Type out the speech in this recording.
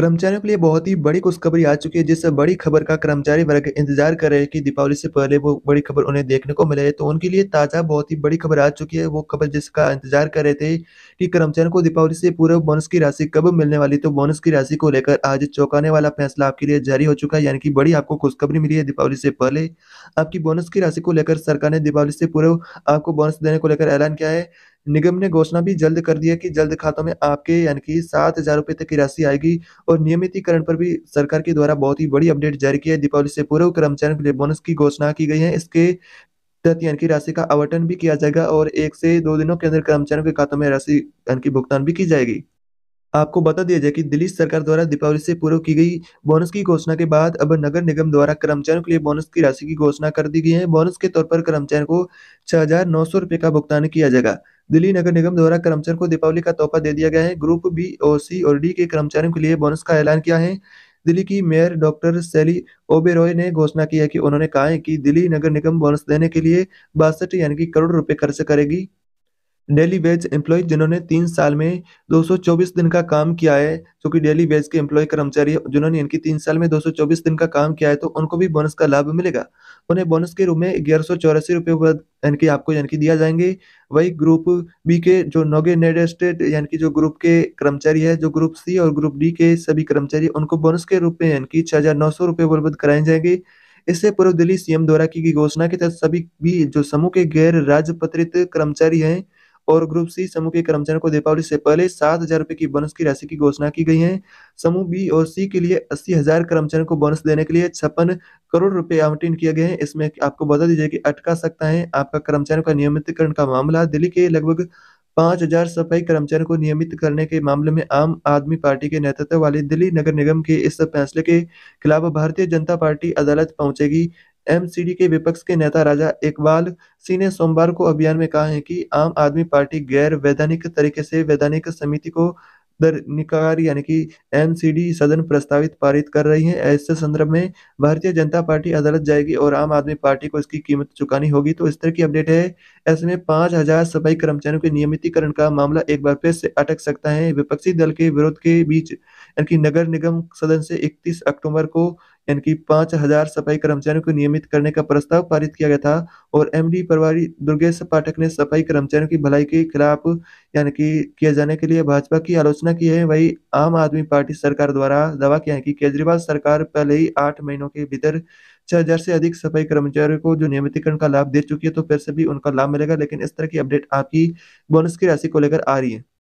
कर्मचारियों के लिए बहुत ही बड़ी खुशखबरी आ चुकी है जिस बड़ी खबर का कर्मचारी वर्ग इंतजार कर रहे हैं कि दीपावली से पहले वो बड़ी खबर उन्हें देखने को मिले तो उनके लिए ताज़ा बहुत ही बड़ी खबर आ चुकी है वो खबर जिसका इंतजार कर रहे थे कि कर्मचारियों को दीपावली से पूरे बोनस की राशि कब मिलने वाली तो बोनस की राशि को लेकर आज चौंकाने वाला फैसला आपके लिए जारी हो चुका है यानी कि बड़ी आपको खुशखबरी मिली है दीपावली से पहले आपकी बोनस की राशि को लेकर सरकार ने दीपावली से पूर्व आपको बोनस देने को लेकर ऐलान किया है निगम ने घोषणा भी जल्द कर दी है कि जल्द खातों में आपके यानी कि सात हजार रुपए तक की राशि आएगी और नियमितीकरण पर भी सरकार के द्वारा बहुत ही बड़ी अपडेट जारी की है दीपावली से पूर्व कर्मचारियों के लिए बोनस की घोषणा की गई है इसके तहत यानी राशि का आवंटन भी किया जाएगा और एक से दो दिनों के अंदर कर्मचारियों के खातों में राशि यानी भुगतान भी की जाएगी आपको बता दिया जाए कि दिल्ली सरकार द्वारा दीपावली से पूर्व की गई बोनस की घोषणा के बाद अब नगर निगम द्वारा कर्मचारियों के लिए बोनस की राशि की घोषणा कर दी गई है बोनस के तौर पर कर्मचारियों को छह हजार नौ सौ रुपए का भुगतान किया जाएगा दिल्ली नगर निगम द्वारा कर्मचारियों को दीपावली का तोहफा दे दिया गया है ग्रुप बी ओ सी और डी के कर्मचारियों के लिए बोनस का ऐलान किया है दिल्ली की मेयर डॉक्टर सैली ओबेरॉय ने घोषणा की है कि उन्होंने कहा है कि दिल्ली नगर निगम बोनस देने के लिए बासठ यानी कि करोड़ रुपए खर्च करेगी डेली वेज एम्प्लॉय जिन्होंने तीन साल में 224 दिन का काम किया है जो कि डेली वेज के एम्प्लॉय कर्मचारी जिन्होंने इनकी तीन साल में 224 दिन का काम किया है तो उनको भी बोनस का लाभ मिलेगा उन्हें बोनस के रूप में ग्यारह सौ चौरासी रुपये यानी कि आपको यानी कि दिया जाएंगे वही ग्रुप बी के जो नोगेनेड स्टेट यानी कि जो ग्रुप के कर्मचारी है जो ग्रुप सी और ग्रुप डी के सभी कर्मचारी उनको बोनस के रूप में यानी कि छः हज़ार नौ सौ रुपये उपलब्ध कराए जाएंगे इससे पूर्व दिल्ली सीएम द्वारा की गई घोषणा के तहत सभी भी जो समूह के गैर राजपत्रित कर्मचारी हैं और ग्रुप सी समूह के कर्मचारियों को दीपावली से पहले सात हजार रुपए की बोनस की राशि की घोषणा की गई है समूह बी और सी के लिए अस्सी हजार कर्मचारियों को बोनस देने के लिए छप्पन करोड़ रुपए आवंटन किया गया है इसमें आपको बता दीजिए कि अटका सकता है आपका कर्मचारियों का नियमितकरण का मामला दिल्ली के लगभग पांच हजार सफाई कर्मचारियों को नियमित करने के मामले में आम आदमी पार्टी के नेतृत्व वाले दिल्ली नगर निगम के इस फैसले के खिलाफ भारतीय जनता पार्टी अदालत पहुंचेगी एमसीडी के विपक्ष के नेता राजा इकबाल सिंह ने सोमवार को अभियान में कहा है कि आम आदमी पार्टी गैर वैधानिक तरीके से वैधानिक समिति को निकार यानी कि एमसीडी सदन प्रस्तावित पारित कर रही है ऐसे संदर्भ में भारतीय जनता पार्टी अदालत जाएगी और आम आदमी पार्टी को इसकी कीमत चुकानी होगी तो इस तरह की अपडेट है ऐसे में पांच हजार सफाई कर्मचारियों के नियमितीकरण का मामला एक बार फिर से अटक सकता है विपक्षी दल के विरोध के बीच यानी कि नगर निगम सदन से इकतीस अक्टूबर को यानी कि पांच हजार सफाई कर्मचारियों को नियमित करने का प्रस्ताव पारित किया गया था और एमडी प्रभारी दुर्गेश पाठक ने सफाई कर्मचारियों की भलाई के खिलाफ यानी कि किए जाने के लिए भाजपा की आलोचना की है वही आम आदमी पार्टी सरकार द्वारा दावा किया है कि केजरीवाल सरकार पहले ही आठ महीनों के भीतर छह हजार से अधिक सफाई कर्मचारियों को जो नियमितीकरण का लाभ दे चुकी है तो फिर से भी उनका लाभ मिलेगा लेकिन इस तरह की अपडेट आपकी बोनस की राशि को लेकर आ रही है